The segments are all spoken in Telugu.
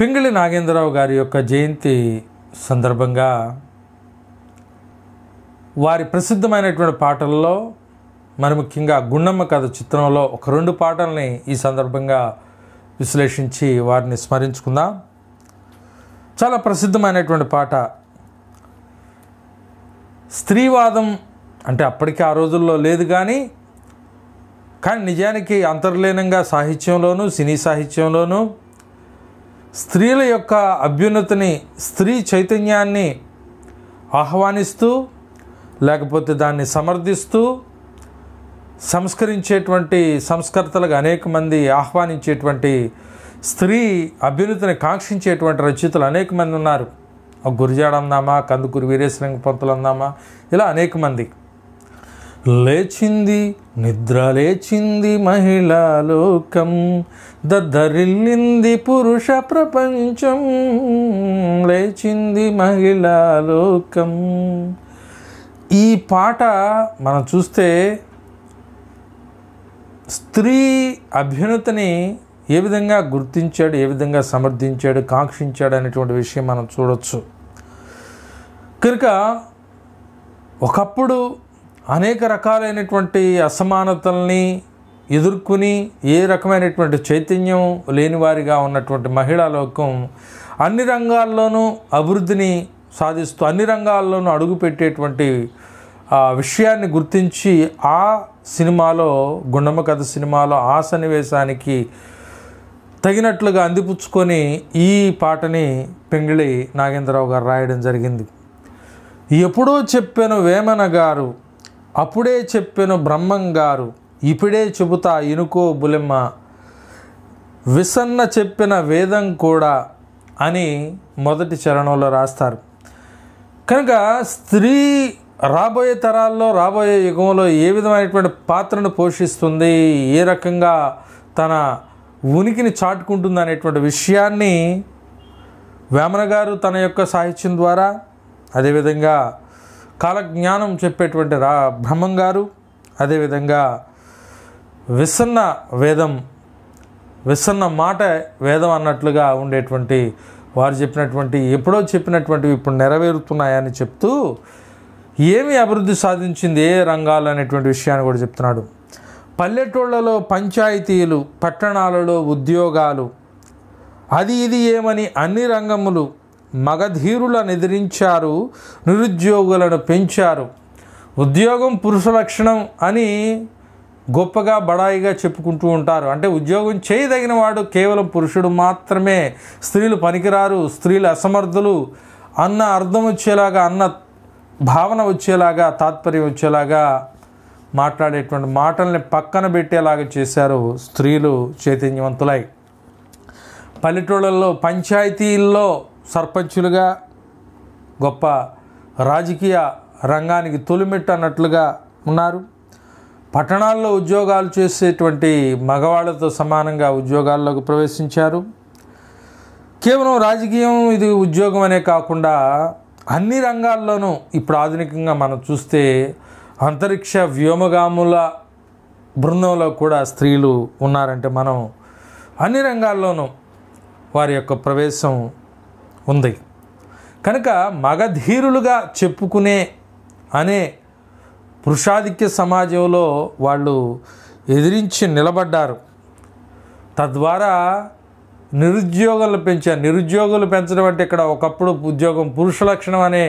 పింగిళి నాగేంద్రరావు గారి యొక్క జయంతి సందర్భంగా వారి ప్రసిద్ధమైనటువంటి పాటల్లో మరి ముఖ్యంగా గుండమ్మ కథ చిత్రంలో ఒక రెండు పాటల్ని ఈ సందర్భంగా విశ్లేషించి వారిని స్మరించుకుందాం చాలా ప్రసిద్ధమైనటువంటి పాట స్త్రీవాదం అంటే అప్పటికే ఆ రోజుల్లో లేదు కానీ కానీ నిజానికి అంతర్లీనంగా సాహిత్యంలోనూ సినీ సాహిత్యంలోనూ స్త్రీల యొక్క అభ్యున్నతిని స్త్రీ చైతన్యాన్ని ఆహ్వానిస్తూ లేకపోతే దాన్ని సమర్థిస్తూ సంస్కరించేటువంటి సంస్కర్తలకు అనేక మంది ఆహ్వానించేటువంటి స్త్రీ అభ్యున్నతిని కాంక్షించేటువంటి రచయితలు అనేక మంది ఉన్నారు గురిజాడ అందామా కందుకూరి వీరేశలింగ పంతులు అందామా ఇలా అనేక మంది లేచింది నిద్ర లేచింది మహిళా లోకం దద్దరిల్లింది పురుష ప్రపంచం లేచింది మహిళా లోకం ఈ పాట మనం చూస్తే స్త్రీ అభ్యున్నతని ఏ విధంగా గుర్తించాడు ఏ విధంగా సమర్థించాడు కాంక్షించాడు అనేటువంటి విషయం మనం చూడవచ్చు కనుక ఒకప్పుడు అనేక రకాలైనటువంటి అసమానతల్ని ఎదుర్కొని ఏ రకమైనటువంటి చైతన్యం లేనివారిగా ఉన్నటువంటి మహిళా లోకం అన్ని రంగాల్లోనూ అభివృద్ధిని సాధిస్తూ అన్ని రంగాల్లోనూ అడుగుపెట్టేటువంటి విషయాన్ని గుర్తించి ఆ సినిమాలో గుండమ్మ కథ సినిమాలో ఆ సన్నివేశానికి తగినట్లుగా అందిపుచ్చుకొని ఈ పాటని పెంగిళి నాగేంద్రరావు గారు రాయడం జరిగింది ఎప్పుడో చెప్పాను వేమన గారు అప్పుడే చెప్పిన బ్రహ్మంగారు ఇప్పుడే చెబుతా ఇనుకో బులెమ్మ విసన్న చెప్పిన వేదం కూడా అని మొదటి చరణంలో రాస్తారు కనుక స్త్రీ రాబోయే తరాల్లో రాబోయే యుగంలో ఏ విధమైనటువంటి పాత్రను పోషిస్తుంది ఏ రకంగా తన ఉనికిని చాటుకుంటుంది అనేటువంటి విషయాన్ని వేమన గారు తన యొక్క సాహిత్యం ద్వారా అదేవిధంగా కాలజ్ఞానం చెప్పేటువంటి రా బ్రహ్మం గారు అదేవిధంగా విసన్న వేదం విసన్న మాట వేదం అన్నట్లుగా ఉండేటువంటి వారు చెప్పినటువంటి ఎప్పుడో చెప్పినటువంటివి ఇప్పుడు నెరవేరుతున్నాయని చెప్తూ ఏమి అభివృద్ధి సాధించింది ఏ రంగాలు అనేటువంటి విషయాన్ని కూడా చెప్తున్నాడు పల్లెటూళ్ళలో పంచాయతీలు పట్టణాలలో ఉద్యోగాలు అది ఇది ఏమని అన్ని రంగములు మగధీరులను ఎదిరించారు నిరుద్యోగులను పెంచారు ఉద్యోగం పురుష లక్షణం అని గొప్పగా బడాయిగా చెప్పుకుంటూ ఉంటారు అంటే ఉద్యోగం చేయదగిన వాడు కేవలం పురుషుడు మాత్రమే స్త్రీలు పనికిరారు స్త్రీలు అసమర్థులు అన్న అర్థం వచ్చేలాగా అన్న భావన వచ్చేలాగా తాత్పర్యం వచ్చేలాగా మాట్లాడేటువంటి మాటల్ని పక్కన పెట్టేలాగా చేశారు స్త్రీలు చైతన్యవంతులై పల్లెటూళ్ళల్లో పంచాయతీల్లో సర్పంచులుగా గొప్ప రాజకీయ రంగానికి తొలిమెట్టు అన్నట్లుగా ఉన్నారు పట్టణాల్లో ఉద్యోగాలు చేసేటువంటి మగవాళ్లతో సమానంగా ఉద్యోగాల్లోకి ప్రవేశించారు కేవలం రాజకీయం ఇది ఉద్యోగం అనే కాకుండా అన్ని రంగాల్లోనూ ఇప్పుడు ఆధునికంగా మనం చూస్తే అంతరిక్ష వ్యోమగాముల బృందంలో కూడా స్త్రీలు ఉన్నారంటే మనం అన్ని రంగాల్లోనూ వారి యొక్క ప్రవేశం ఉంది కనుక మగధీరులుగా చెప్పుకునే అనే పురుషాధిక్య సమాజంలో వాళ్ళు ఎదిరించి నిలబడ్డారు తద్వారా నిరుద్యోగులు పెంచారు నిరుద్యోగులు పెంచడం అంటే ఇక్కడ ఒకప్పుడు ఉద్యోగం పురుష లక్షణం అనే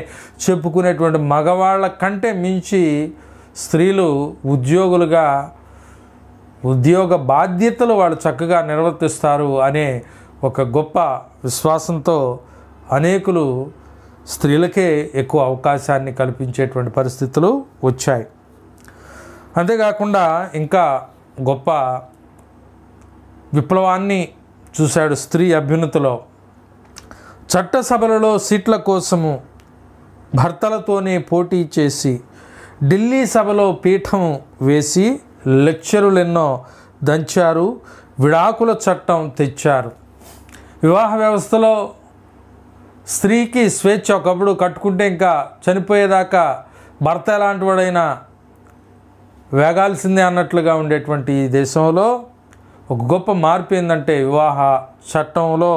చెప్పుకునేటువంటి మగవాళ్ళ కంటే మించి స్త్రీలు ఉద్యోగులుగా ఉద్యోగ బాధ్యతలు వాళ్ళు చక్కగా నిర్వర్తిస్తారు అనే ఒక గొప్ప విశ్వాసంతో అనేకులు స్త్రీలకే ఎక్కువ అవకాశాన్ని కల్పించేటువంటి పరిస్థితులు వచ్చాయి అంతేకాకుండా ఇంకా గొప్ప విప్లవాన్ని చూశాడు స్త్రీ అభ్యున్నతిలో చట్టసభలలో సీట్ల కోసము భర్తలతోనే పోటీ చేసి ఢిల్లీ సభలో పీఠం వేసి ఎన్నో దంచారు విడాకుల చట్టం తెచ్చారు వివాహ వ్యవస్థలో స్త్రీకి స్వేచ్ఛ ఒకప్పుడు కట్టుకుంటే ఇంకా చనిపోయేదాకా భర్త ఎలాంటి వాడైనా వేగాల్సిందే అన్నట్లుగా ఉండేటువంటి ఈ దేశంలో ఒక గొప్ప మార్పు ఏంటంటే వివాహ చట్టంలో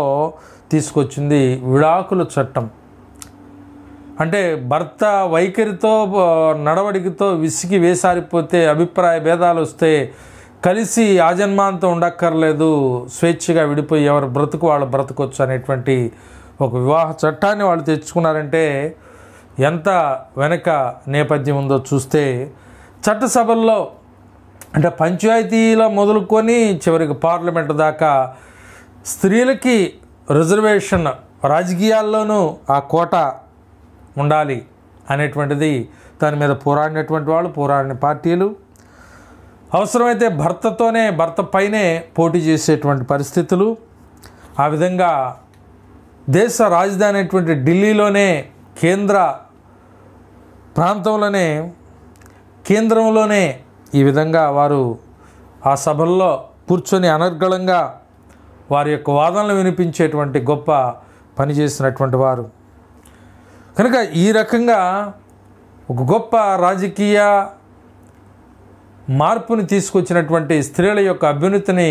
తీసుకొచ్చింది విడాకుల చట్టం అంటే భర్త వైఖరితో నడవడికతో విసిగి వేసారిపోతే అభిప్రాయ భేదాలు వస్తే కలిసి ఆజన్మాంతం ఉండక్కర్లేదు స్వేచ్ఛగా విడిపోయి ఎవరు బ్రతుకు వాళ్ళు బ్రతకొచ్చు అనేటువంటి ఒక వివాహ చట్టాన్ని వాళ్ళు తెచ్చుకున్నారంటే ఎంత వెనక నేపథ్యం ఉందో చూస్తే చట్టసభల్లో అంటే పంచాయతీలో మొదలుకొని చివరికి పార్లమెంట్ దాకా స్త్రీలకి రిజర్వేషన్ రాజకీయాల్లోనూ ఆ కోట ఉండాలి అనేటువంటిది దాని మీద పోరాడినటువంటి వాళ్ళు పోరాడిన పార్టీలు అవసరమైతే భర్తతోనే భర్త పైనే పోటీ చేసేటువంటి పరిస్థితులు ఆ విధంగా దేశ రాజధాని అయినటువంటి ఢిల్లీలోనే కేంద్ర ప్రాంతంలోనే కేంద్రంలోనే ఈ విధంగా వారు ఆ సభల్లో కూర్చొని అనర్గళంగా వారి యొక్క వాదనలు వినిపించేటువంటి గొప్ప పనిచేసినటువంటి వారు కనుక ఈ రకంగా ఒక గొప్ప రాజకీయ మార్పుని తీసుకొచ్చినటువంటి స్త్రీల యొక్క అభ్యున్నతిని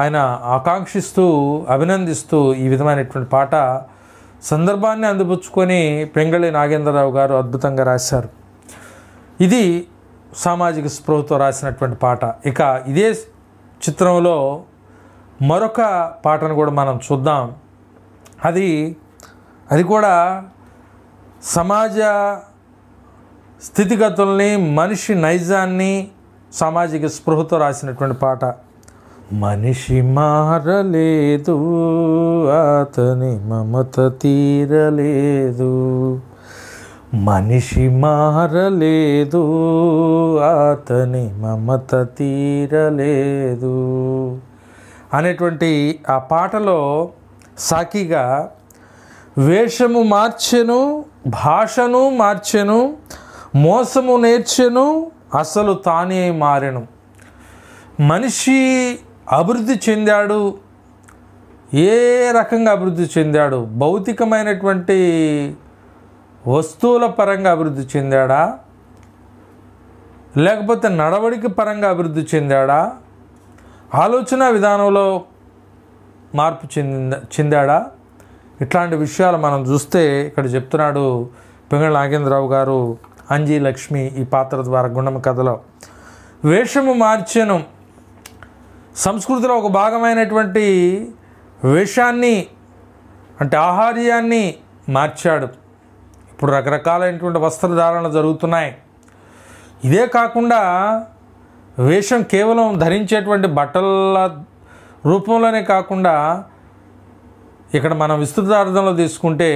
ఆయన ఆకాంక్షిస్తూ అభినందిస్తూ ఈ విధమైనటువంటి పాట సందర్భాన్ని అందిపుచ్చుకొని పెంగళి నాగేంద్రరావు గారు అద్భుతంగా రాశారు ఇది సామాజిక స్పృహతో రాసినటువంటి పాట ఇక ఇదే చిత్రంలో మరొక పాటను కూడా మనం చూద్దాం అది అది కూడా సమాజ స్థితిగతుల్ని మనిషి నైజాన్ని సామాజిక స్పృహతో రాసినటువంటి పాట మనిషి మారలేదు అతని మమత తీరలేదు మనిషి మారలేదు అతని మమత తీరలేదు అనేటువంటి ఆ పాటలో సాకిగా వేషము మార్చెను భాషను మార్చెను మోసము నేర్చెను అసలు తానే మారెను మనిషి అభివృద్ధి చెందాడు ఏ రకంగా అభివృద్ధి చెందాడు భౌతికమైనటువంటి వస్తువుల పరంగా అభివృద్ధి చెందాడా లేకపోతే నడవడిక పరంగా అభివృద్ధి చెందాడా ఆలోచన విధానంలో మార్పు చెంది చెందాడా ఇట్లాంటి విషయాలు మనం చూస్తే ఇక్కడ చెప్తున్నాడు పెంగళ నాగేంద్రరావు గారు అంజీ లక్ష్మి ఈ పాత్ర ద్వారా గుండమ్మ కథలో వేషము మార్చను సంస్కృతిలో ఒక భాగమైనటువంటి వేషాన్ని అంటే ఆహార్యాన్ని మార్చాడు ఇప్పుడు రకరకాలైనటువంటి వస్త్రధారణ జరుగుతున్నాయి ఇదే కాకుండా వేషం కేవలం ధరించేటువంటి బట్టల రూపంలోనే కాకుండా ఇక్కడ మనం విస్తృతార్థంలో తీసుకుంటే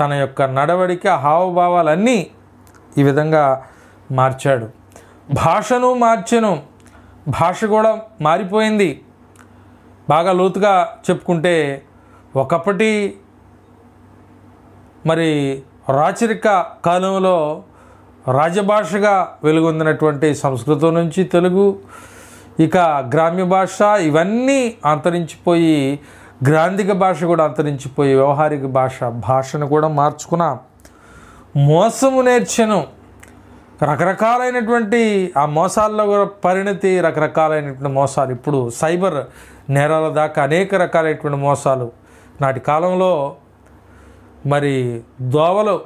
తన యొక్క నడవడిక హావభావాలన్నీ ఈ విధంగా మార్చాడు భాషను మార్చను భాష కూడా మారిపోయింది బాగా లోతుగా చెప్పుకుంటే ఒకప్పటి మరి రాచరిక కాలంలో రాజభాషగా వెలుగొందినటువంటి సంస్కృతం నుంచి తెలుగు ఇక గ్రామ్య భాష ఇవన్నీ అంతరించిపోయి గ్రాంధిక భాష కూడా అంతరించిపోయి వ్యవహారిక భాష భాషను కూడా మార్చుకున్న మోసము నేర్చను రకరకాలైనటువంటి ఆ మోసాల్లో కూడా పరిణతి రకరకాలైనటువంటి మోసాలు ఇప్పుడు సైబర్ నేరాల దాకా అనేక రకాలైనటువంటి మోసాలు నాటి కాలంలో మరి దోవలు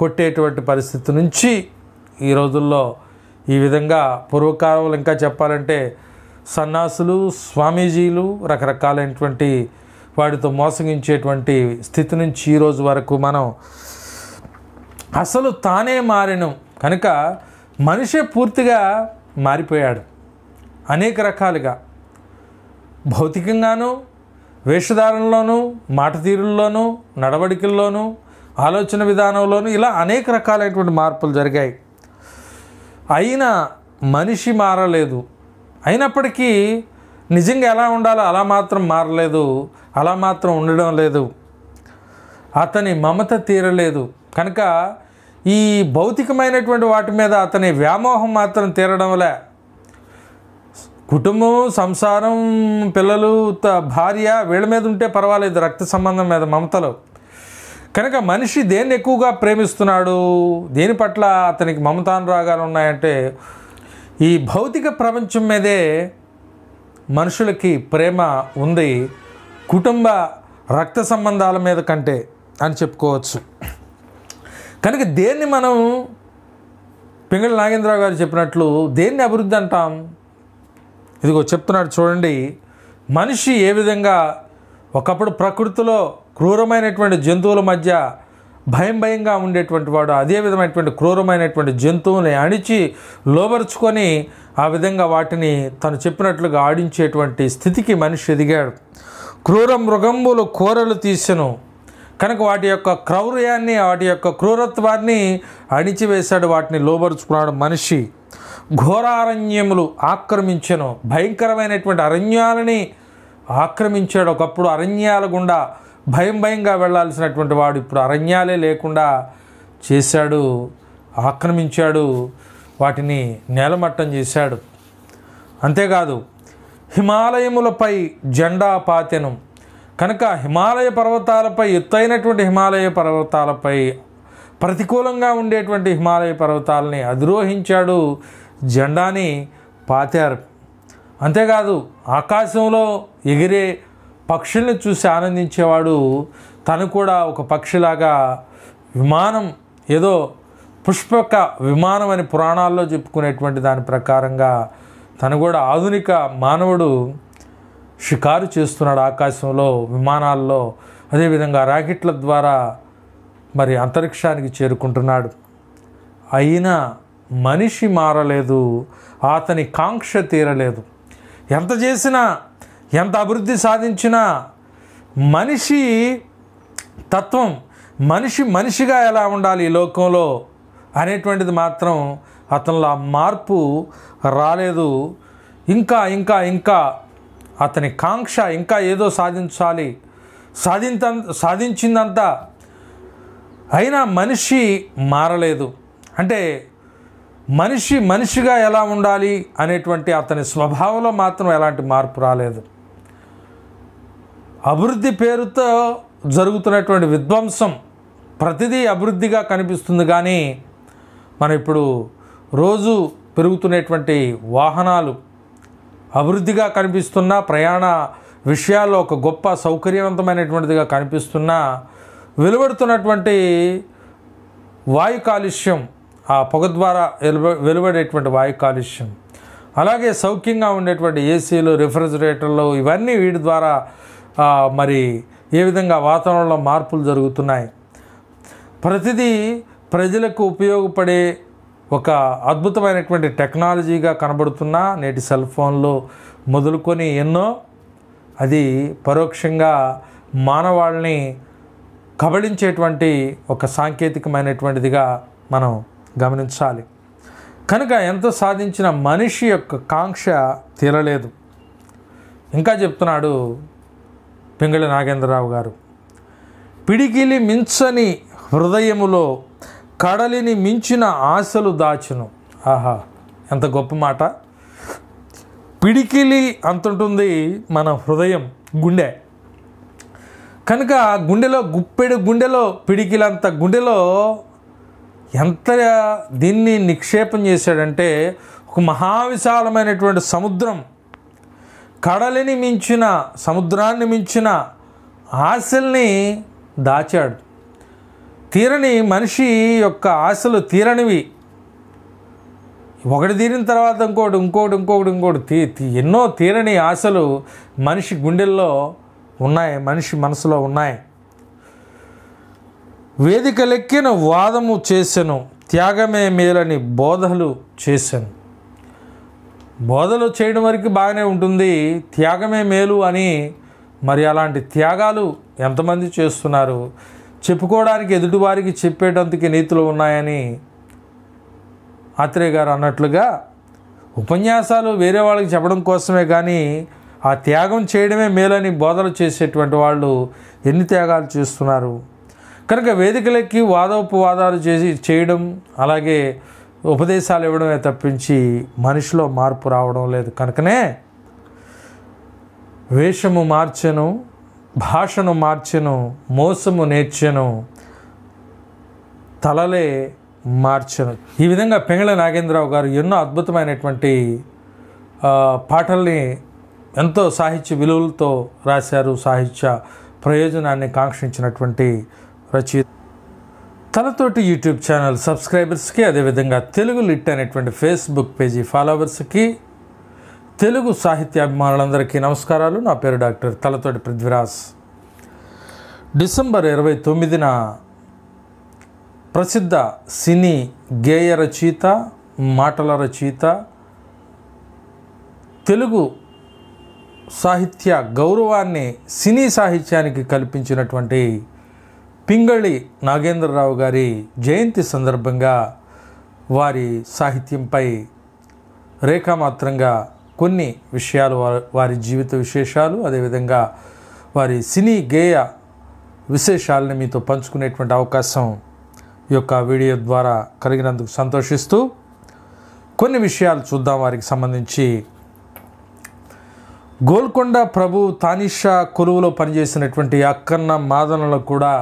కొట్టేటువంటి పరిస్థితి నుంచి ఈ రోజుల్లో ఈ విధంగా పూర్వకాలంలో ఇంకా చెప్పాలంటే సన్నాసులు స్వామీజీలు రకరకాలైనటువంటి వాటితో మోసగించేటువంటి స్థితి నుంచి ఈరోజు వరకు మనం అసలు తానే మారినం కనుక మనిషి పూర్తిగా మారిపోయాడు అనేక రకాలుగా భౌతికంగానూ వేషధారణలోనూ మాట తీరుల్లోనూ నడవడికల్లోనూ ఆలోచన విధానంలోనూ ఇలా అనేక రకాలైనటువంటి మార్పులు జరిగాయి అయినా మనిషి మారలేదు అయినప్పటికీ నిజంగా ఎలా ఉండాలో అలా మాత్రం మారలేదు అలా మాత్రం ఉండడం లేదు అతని మమత తీరలేదు కనుక ఈ భౌతికమైనటువంటి వాటి మీద అతని వ్యామోహం మాత్రం తీరడం వల్ల కుటుంబం సంసారం పిల్లలు భార్య వీళ్ళ మీద ఉంటే పర్వాలేదు రక్త సంబంధం మీద మమతలు కనుక మనిషి దేన్ని ఎక్కువగా ప్రేమిస్తున్నాడు దేని పట్ల అతనికి మమతానురాగాలు ఉన్నాయంటే ఈ భౌతిక ప్రపంచం మీదే మనుషులకి ప్రేమ ఉంది కుటుంబ రక్త సంబంధాల మీద కంటే అని చెప్పుకోవచ్చు కనుక దేన్ని మనం పింగళి నాగేంద్రరావు గారు చెప్పినట్లు దేన్ని అభివృద్ధి అంటాం ఇదిగో చెప్తున్నాడు చూడండి మనిషి ఏ విధంగా ఒకప్పుడు ప్రకృతిలో క్రూరమైనటువంటి జంతువుల మధ్య భయం భయంగా ఉండేటువంటి వాడు అదే విధమైనటువంటి క్రూరమైనటువంటి జంతువుని అణిచి లోబరుచుకొని ఆ విధంగా వాటిని తను చెప్పినట్లుగా ఆడించేటువంటి స్థితికి మనిషి ఎదిగాడు క్రూర మృగంబులు కూరలు తీసెను కనుక వాటి యొక్క క్రౌర్యాన్ని వాటి యొక్క క్రూరత్వాన్ని అణిచివేశాడు వాటిని లోబరుచుకున్నాడు మనిషి ఘోరారణ్యములు ఆక్రమించను భయంకరమైనటువంటి అరణ్యాలని ఆక్రమించాడు ఒకప్పుడు అరణ్యాల గుండా భయం భయంగా వెళ్లాల్సినటువంటి వాడు ఇప్పుడు అరణ్యాలే లేకుండా చేశాడు ఆక్రమించాడు వాటిని నేలమట్టం చేశాడు అంతేకాదు హిమాలయములపై జెండా పాతెను కనుక హిమాలయ పర్వతాలపై ఎత్తైనటువంటి హిమాలయ పర్వతాలపై ప్రతికూలంగా ఉండేటువంటి హిమాలయ పర్వతాలని అధిరోహించాడు జెండాని పాతారు అంతేకాదు ఆకాశంలో ఎగిరే పక్షుల్ని చూసి ఆనందించేవాడు తను కూడా ఒక పక్షిలాగా విమానం ఏదో పుష్పక విమానం అని పురాణాల్లో చెప్పుకునేటువంటి దాని ప్రకారంగా తను కూడా ఆధునిక మానవుడు షికారు చేస్తున్నాడు ఆకాశంలో విమానాల్లో అదేవిధంగా రాకెట్ల ద్వారా మరి అంతరిక్షానికి చేరుకుంటున్నాడు అయినా మనిషి మారలేదు అతని కాంక్ష తీరలేదు ఎంత చేసినా ఎంత అభివృద్ధి సాధించినా మనిషి తత్వం మనిషి మనిషిగా ఎలా ఉండాలి ఈ లోకంలో అనేటువంటిది మాత్రం అతనిలో ఆ మార్పు రాలేదు ఇంకా ఇంకా ఇంకా అతని కాంక్ష ఇంకా ఏదో సాధించాలి సాధింత సాధించిందంతా అయినా మనిషి మారలేదు అంటే మనిషి మనిషిగా ఎలా ఉండాలి అనేటువంటి అతని స్వభావంలో మాత్రం ఎలాంటి మార్పు రాలేదు అభివృద్ధి పేరుతో జరుగుతున్నటువంటి విధ్వంసం ప్రతిదీ అభివృద్ధిగా కనిపిస్తుంది కానీ మనం ఇప్పుడు రోజు పెరుగుతున్నటువంటి వాహనాలు అభివృద్ధిగా కనిపిస్తున్న ప్రయాణ విషయాల్లో ఒక గొప్ప సౌకర్యవంతమైనటువంటిదిగా కనిపిస్తున్న వెలువడుతున్నటువంటి వాయు కాలుష్యం ఆ పొగ ద్వారా వెలువడేటువంటి వాయు కాలుష్యం అలాగే సౌఖ్యంగా ఉండేటువంటి ఏసీలు రిఫ్రిజిరేటర్లు ఇవన్నీ వీటి ద్వారా మరి ఏ విధంగా వాతావరణంలో మార్పులు జరుగుతున్నాయి ప్రతిదీ ప్రజలకు ఉపయోగపడే ఒక అద్భుతమైనటువంటి టెక్నాలజీగా కనబడుతున్న నేటి సెల్ ఫోన్లు మొదలుకొని ఎన్నో అది పరోక్షంగా మానవాళ్ళని కబళించేటువంటి ఒక సాంకేతికమైనటువంటిదిగా మనం గమనించాలి కనుక ఎంత సాధించిన మనిషి యొక్క కాంక్ష తీరలేదు ఇంకా చెప్తున్నాడు పింగళి నాగేంద్రరావు గారు పిడికిలి మించని హృదయములో కడలిని మించిన ఆశలు దాచును ఆహా ఎంత గొప్ప మాట పిడికిలి అంతుంటుంది మన హృదయం గుండె కనుక గుండెలో గుప్పెడు గుండెలో పిడికిలంత గుండెలో ఎంత దీన్ని నిక్షేపం చేశాడంటే ఒక మహావిశాలమైనటువంటి సముద్రం కడలిని మించిన సముద్రాన్ని మించిన ఆశల్ని దాచాడు తీరని మనిషి యొక్క ఆశలు తీరనివి ఒకటి తీరిన తర్వాత ఇంకోటి ఇంకోటి ఇంకోటి ఇంకోటి తీ ఎన్నో తీరని ఆశలు మనిషి గుండెల్లో ఉన్నాయి మనిషి మనసులో ఉన్నాయి వేదికలెక్కిన వాదము చేశాను త్యాగమే మేలని బోధలు చేశాను బోధలు చేయడం వరకు బాగానే ఉంటుంది త్యాగమే మేలు అని మరి అలాంటి త్యాగాలు ఎంతమంది చేస్తున్నారు చెప్పుకోవడానికి ఎదుటివారికి చెప్పేటందుకు నీతులు ఉన్నాయని ఆత్రేయ గారు అన్నట్లుగా ఉపన్యాసాలు వేరే వాళ్ళకి చెప్పడం కోసమే కానీ ఆ త్యాగం చేయడమే మేలని బోధలు చేసేటువంటి వాళ్ళు ఎన్ని త్యాగాలు చేస్తున్నారు కనుక వేదికలెక్కి వాదోపవాదాలు చేసి చేయడం అలాగే ఉపదేశాలు ఇవ్వడమే తప్పించి మనిషిలో మార్పు రావడం లేదు కనుకనే వేషము మార్చను భాషను మార్చెను మోసము నేర్చెను తలలే మార్చెను ఈ విధంగా పెంగళ నాగేంద్రరావు గారు ఎన్నో అద్భుతమైనటువంటి పాటల్ని ఎంతో సాహిత్య విలువలతో రాశారు సాహిత్య ప్రయోజనాన్ని కాంక్షించినటువంటి రచయిత తలతోటి యూట్యూబ్ ఛానల్ సబ్స్క్రైబర్స్కి అదేవిధంగా తెలుగు లిట్ అనేటువంటి ఫేస్బుక్ పేజీ ఫాలోవర్స్కి తెలుగు సాహిత్యాభిమానులందరికీ నమస్కారాలు నా పేరు డాక్టర్ తలతోటి పృథ్వీరాజ్ డిసెంబర్ ఇరవై తొమ్మిదిన ప్రసిద్ధ సినీ గేయ రచయిత మాటల రచయిత తెలుగు సాహిత్య గౌరవాన్ని సినీ సాహిత్యానికి కల్పించినటువంటి పింగళి నాగేంద్రరావు గారి జయంతి సందర్భంగా వారి సాహిత్యంపై రేఖామాత్రంగా కొన్ని విషయాలు వారి జీవిత విశేషాలు అదేవిధంగా వారి సినీ గేయ విశేషాలను మీతో పంచుకునేటువంటి అవకాశం ఈ యొక్క వీడియో ద్వారా కలిగినందుకు సంతోషిస్తూ కొన్ని విషయాలు చూద్దాం వారికి సంబంధించి గోల్కొండ ప్రభు తానిషా కొలువులో పనిచేసినటువంటి అక్కన్న మాదనలు కూడా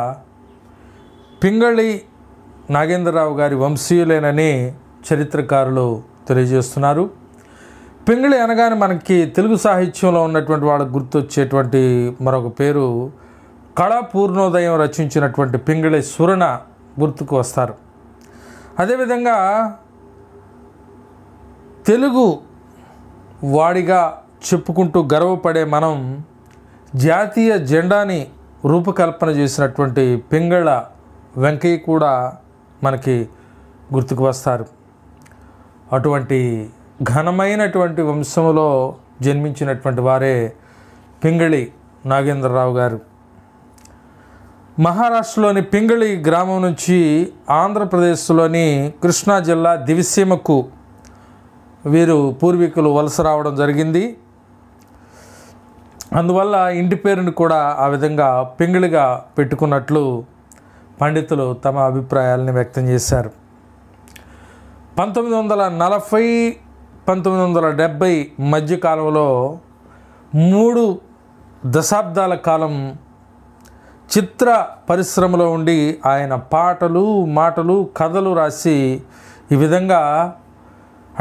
పింగళి నాగేంద్రరావు గారి వంశీయులేనని చరిత్రకారులు తెలియజేస్తున్నారు పింగళి అనగానే మనకి తెలుగు సాహిత్యంలో ఉన్నటువంటి వాళ్ళకు గుర్తొచ్చేటువంటి మరొక పేరు కళా పూర్ణోదయం రచించినటువంటి పింగళి సురణ గుర్తుకు వస్తారు అదేవిధంగా తెలుగు వాడిగా చెప్పుకుంటూ గర్వపడే మనం జాతీయ జెండాని రూపకల్పన చేసినటువంటి పెంగళ వెంకయ్య కూడా మనకి గుర్తుకు వస్తారు అటువంటి ఘనమైనటువంటి వంశంలో జన్మించినటువంటి వారే పింగళి నాగేంద్రరావు గారు మహారాష్ట్రలోని పింగళి గ్రామం నుంచి ఆంధ్రప్రదేశ్లోని కృష్ణా జిల్లా దివిసీమకు వీరు పూర్వీకులు వలస రావడం జరిగింది అందువల్ల ఇంటి పేరుని కూడా ఆ విధంగా పింగిళిగా పెట్టుకున్నట్లు పండితులు తమ అభిప్రాయాలను వ్యక్తం చేశారు పంతొమ్మిది వందల నలభై పంతొమ్మిది వందల డెబ్భై మధ్యకాలంలో మూడు దశాబ్దాల కాలం చిత్ర పరిశ్రమలో ఉండి ఆయన పాటలు మాటలు కథలు రాసి ఈ విధంగా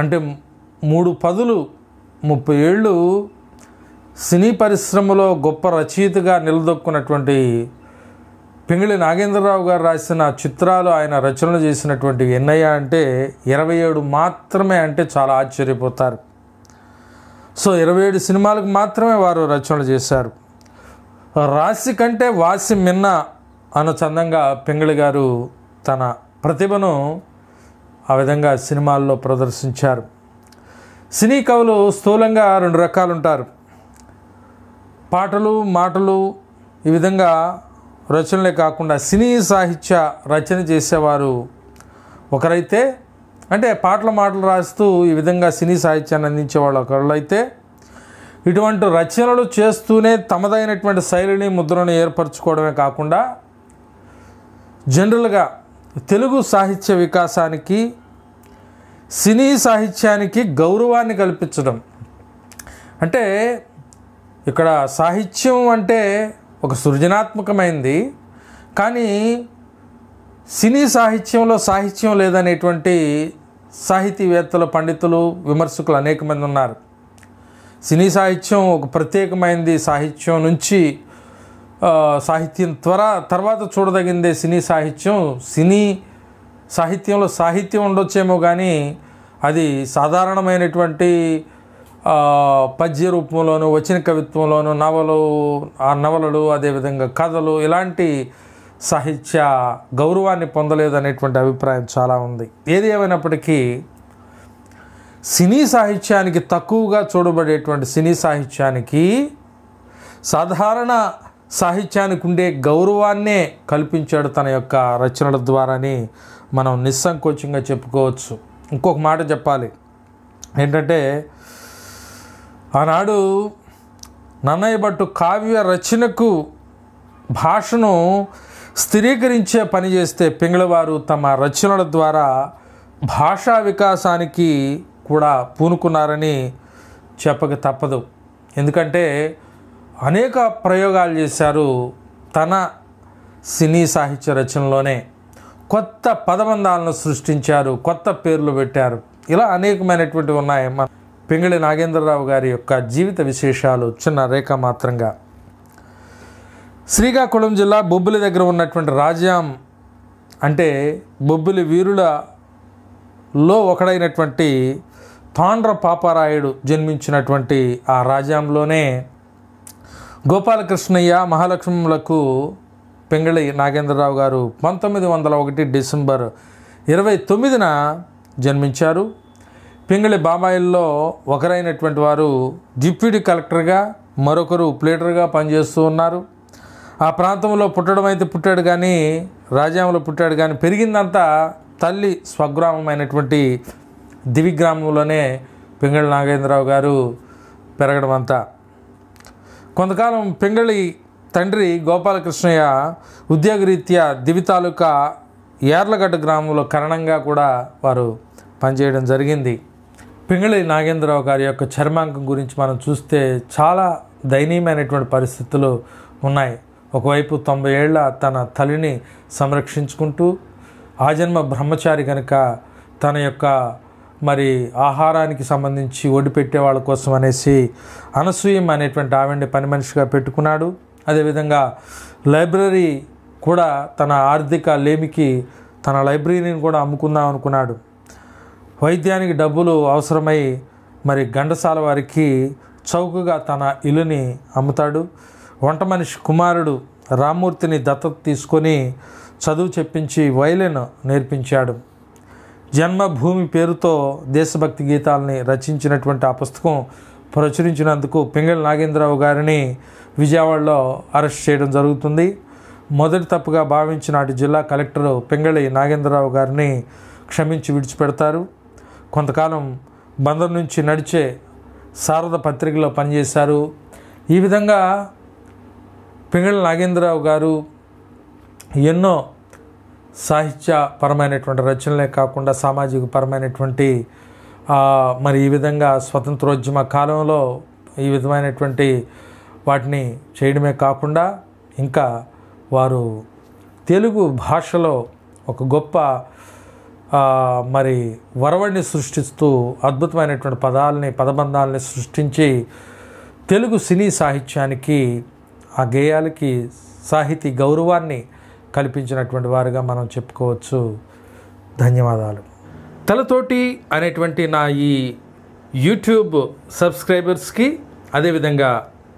అంటే మూడు పదులు ముప్పై ఏళ్ళు సినీ పరిశ్రమలో గొప్ప రచయితగా నిలదొక్కున్నటువంటి పెంగిళి నాగేంద్రరావు గారు రాసిన చిత్రాలు ఆయన రచనలు చేసినటువంటి ఎన్నయ్య అంటే ఇరవై ఏడు మాత్రమే అంటే చాలా ఆశ్చర్యపోతారు సో ఇరవై ఏడు సినిమాలకు మాత్రమే వారు రచనలు చేశారు రాసి కంటే వాసి మిన్న అనుచందంగా పెంగిళి గారు తన ప్రతిభను ఆ విధంగా సినిమాల్లో ప్రదర్శించారు సినీ కవులు స్థూలంగా రెండు రకాలుంటారు పాటలు మాటలు ఈ విధంగా రచనలే కాకుండా సినీ సాహిత్య రచన చేసేవారు ఒకరైతే అంటే పాటల మాటలు రాస్తూ ఈ విధంగా సినీ సాహిత్యాన్ని అందించేవాళ్ళు ఒకళ్ళైతే ఇటువంటి రచనలు చేస్తూనే తమదైనటువంటి శైలిని ముద్రను ఏర్పరచుకోవడమే కాకుండా జనరల్గా తెలుగు సాహిత్య వికాసానికి సినీ సాహిత్యానికి గౌరవాన్ని కల్పించడం అంటే ఇక్కడ సాహిత్యం అంటే ఒక సృజనాత్మకమైంది కానీ సినీ సాహిత్యంలో సాహిత్యం లేదనేటువంటి సాహితీవేత్తలు పండితులు విమర్శకులు అనేక మంది ఉన్నారు సినీ సాహిత్యం ఒక ప్రత్యేకమైనది సాహిత్యం నుంచి సాహిత్యం త్వర తర్వాత చూడదగిందే సినీ సాహిత్యం సినీ సాహిత్యంలో సాహిత్యం ఉండొచ్చేమో కానీ అది సాధారణమైనటువంటి పద్య రూపంలోను వచన కవిత్వంలోను నవలు ఆ నవలలు అదేవిధంగా కథలు ఇలాంటి సాహిత్య గౌరవాన్ని పొందలేదనేటువంటి అభిప్రాయం చాలా ఉంది ఏది ఏమైనప్పటికీ సినీ సాహిత్యానికి తక్కువగా చూడబడేటువంటి సినీ సాహిత్యానికి సాధారణ సాహిత్యానికి ఉండే గౌరవాన్నే కల్పించాడు తన యొక్క రచనల ద్వారాని మనం నిస్సంకోచంగా చెప్పుకోవచ్చు ఇంకొక మాట చెప్పాలి ఏంటంటే ఆనాడు నన్నయ్య భట్టు కావ్య రచనకు భాషను స్థిరీకరించే పని చేస్తే పింగళవారు తమ రచనల ద్వారా భాషా వికాసానికి కూడా పూనుకున్నారని చెప్పక తప్పదు ఎందుకంటే అనేక ప్రయోగాలు చేశారు తన సినీ సాహిత్య రచనలోనే కొత్త పదబంధాలను సృష్టించారు కొత్త పేర్లు పెట్టారు ఇలా అనేకమైనటువంటివి ఉన్నాయి మన పింగళి నాగేంద్రరావు గారి యొక్క జీవిత విశేషాలు చిన్న రేఖ మాత్రంగా శ్రీకాకుళం జిల్లా బొబ్బిలి దగ్గర ఉన్నటువంటి రాజ్యాం అంటే బొబ్బిలి వీరులలో ఒకడైనటువంటి తాండ్ర పాపారాయుడు జన్మించినటువంటి ఆ రాజ్యంలోనే గోపాలకృష్ణయ్య మహాలక్ష్మములకు పెంగళి నాగేంద్రరావు గారు పంతొమ్మిది వందల ఒకటి డిసెంబర్ ఇరవై తొమ్మిదిన జన్మించారు పింగళి బాబాయిల్లో ఒకరైనటువంటి వారు డిప్యూటీ కలెక్టర్గా మరొకరు ప్లేటర్గా పనిచేస్తూ ఉన్నారు ఆ ప్రాంతంలో పుట్టడం అయితే పుట్టాడు కానీ రాజ్యాంగంలో పుట్టాడు కానీ పెరిగిందంతా తల్లి స్వగ్రామమైనటువంటి గ్రామంలోనే పింగళి నాగేంద్రరావు గారు పెరగడం అంతా కొంతకాలం పింగళి తండ్రి గోపాలకృష్ణయ్య ఉద్యోగరీత్యా దివి తాలూకా ఏర్లగడ్డ గ్రామంలో కరణంగా కూడా వారు పనిచేయడం జరిగింది పింగళి నాగేంద్రరావు గారి యొక్క చర్మాంకం గురించి మనం చూస్తే చాలా దయనీయమైనటువంటి పరిస్థితులు ఉన్నాయి ఒకవైపు తొంభై ఏళ్ళ తన తల్లిని సంరక్షించుకుంటూ ఆజన్మ బ్రహ్మచారి కనుక తన యొక్క మరి ఆహారానికి సంబంధించి ఒడి పెట్టే వాళ్ళ కోసం అనేసి అనసూయం అనేటువంటి ఆవిడ్ని పని మనిషిగా పెట్టుకున్నాడు అదేవిధంగా లైబ్రరీ కూడా తన ఆర్థిక లేమికి తన లైబ్రరీని కూడా అమ్ముకుందాం అనుకున్నాడు వైద్యానికి డబ్బులు అవసరమై మరి గండసాల వారికి చౌకగా తన ఇల్లుని అమ్ముతాడు వంట మనిషి కుమారుడు రామ్మూర్తిని దత్తత తీసుకొని చదువు చెప్పించి వయలిన్ నేర్పించాడు జన్మభూమి పేరుతో దేశభక్తి గీతాలని రచించినటువంటి ఆ పుస్తకం ప్రచురించినందుకు పింగళి నాగేంద్రరావు గారిని విజయవాడలో అరెస్ట్ చేయడం జరుగుతుంది మొదటి తప్పుగా భావించిన అటు జిల్లా కలెక్టరు పింగళి నాగేంద్రరావు గారిని క్షమించి విడిచిపెడతారు కొంతకాలం బందరు నుంచి నడిచే శారద పత్రికలో పనిచేశారు ఈ విధంగా పింగళ నాగేంద్రరావు గారు ఎన్నో సాహిత్యపరమైనటువంటి రచనలే కాకుండా సామాజిక పరమైనటువంటి మరి ఈ విధంగా స్వతంత్రోద్యమ కాలంలో ఈ విధమైనటువంటి వాటిని చేయడమే కాకుండా ఇంకా వారు తెలుగు భాషలో ఒక గొప్ప మరి వరవడిని సృష్టిస్తూ అద్భుతమైనటువంటి పదాలని పదబంధాలని సృష్టించి తెలుగు సినీ సాహిత్యానికి ఆ గేయాలకి సాహితీ గౌరవాన్ని కల్పించినటువంటి వారుగా మనం చెప్పుకోవచ్చు ధన్యవాదాలు తలతోటి అనేటువంటి నా ఈ యూట్యూబ్ సబ్స్క్రైబర్స్కి అదేవిధంగా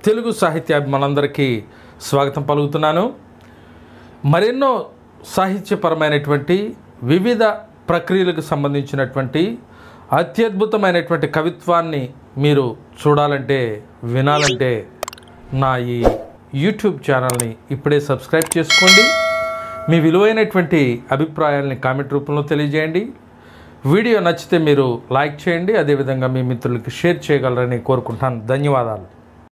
తెలుగు సాహిత్యాభిమానులందరికీ స్వాగతం పలుకుతున్నాను మరెన్నో సాహిత్యపరమైనటువంటి వివిధ ప్రక్రియలకు సంబంధించినటువంటి అత్యద్భుతమైనటువంటి కవిత్వాన్ని మీరు చూడాలంటే వినాలంటే నా ఈ యూట్యూబ్ ఛానల్ని ఇప్పుడే సబ్స్క్రైబ్ చేసుకోండి మీ విలువైనటువంటి అభిప్రాయాల్ని కామెంట్ రూపంలో తెలియజేయండి వీడియో నచ్చితే మీరు లైక్ చేయండి అదేవిధంగా మీ మిత్రులకి షేర్ చేయగలరని కోరుకుంటాను ధన్యవాదాలు